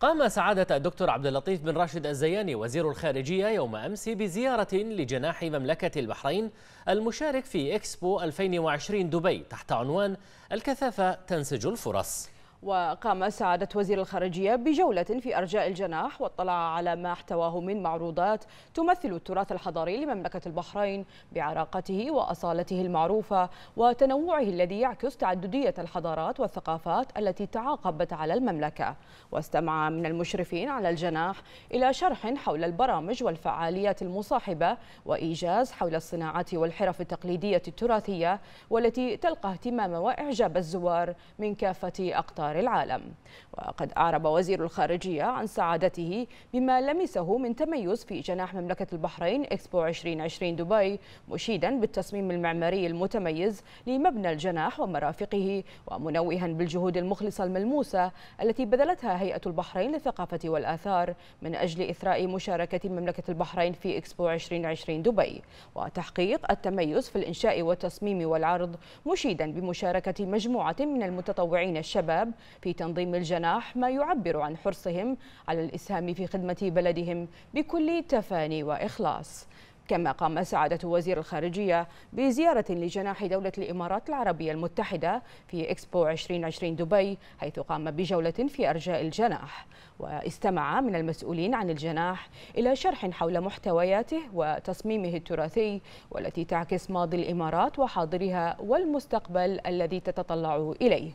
قام سعادة الدكتور عبد اللطيف بن راشد الزياني وزير الخارجية يوم أمس بزيارة لجناح مملكة البحرين المشارك في إكسبو 2020 دبي تحت عنوان الكثافة تنسج الفرص وقام سعادة وزير الخارجية بجولة في أرجاء الجناح واطلع على ما احتواه من معروضات تمثل التراث الحضاري لمملكة البحرين بعراقته وأصالته المعروفة وتنوعه الذي يعكس تعددية الحضارات والثقافات التي تعاقبت على المملكة واستمع من المشرفين على الجناح إلى شرح حول البرامج والفعاليات المصاحبة وإيجاز حول الصناعات والحرف التقليدية التراثية والتي تلقى اهتمام وإعجاب الزوار من كافة أقطار أفكار العالم وقد أعرب وزير الخارجية عن سعادته بما لمسه من تميز في جناح مملكة البحرين إكسبو 2020 دبي مشيدا بالتصميم المعماري المتميز لمبنى الجناح ومرافقه ومنوها بالجهود المخلصة الملموسة التي بذلتها هيئة البحرين للثقافة والآثار من أجل إثراء مشاركة مملكة البحرين في إكسبو 2020 دبي وتحقيق التميز في الإنشاء والتصميم والعرض مشيدا بمشاركة مجموعة من المتطوعين الشباب في تنظيم الجناح ما يعبر عن حرصهم على الإسهام في خدمة بلدهم بكل تفاني وإخلاص كما قام سعادة وزير الخارجية بزيارة لجناح دولة الإمارات العربية المتحدة في إكسبو 2020 دبي حيث قام بجولة في أرجاء الجناح واستمع من المسؤولين عن الجناح إلى شرح حول محتوياته وتصميمه التراثي والتي تعكس ماضي الإمارات وحاضرها والمستقبل الذي تتطلع إليه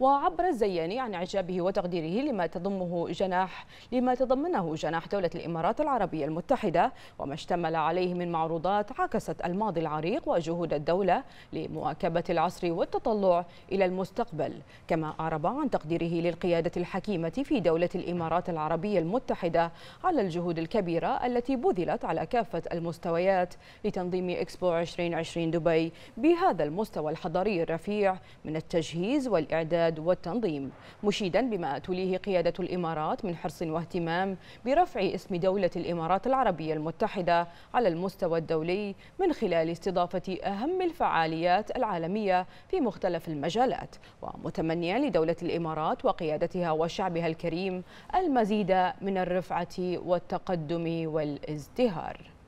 وعبر الزياني عن إعجابه وتقديره لما تضمه جناح لما تضمنه جناح دولة الإمارات العربية المتحدة وما اشتمل عليه من معروضات عكست الماضي العريق وجهود الدولة لمواكبة العصر والتطلع إلى المستقبل كما أعرب عن تقديره للقيادة الحكيمة في دولة الإمارات العربية المتحدة على الجهود الكبيرة التي بذلت على كافة المستويات لتنظيم إكسبو 2020 دبي بهذا المستوى الحضاري الرفيع من التجهيز والإعداد الإعداد والتنظيم مشيدا بما تليه قيادة الإمارات من حرص واهتمام برفع اسم دولة الإمارات العربية المتحدة على المستوى الدولي من خلال استضافة أهم الفعاليات العالمية في مختلف المجالات ومتمنيا لدولة الإمارات وقيادتها وشعبها الكريم المزيد من الرفعة والتقدم والازدهار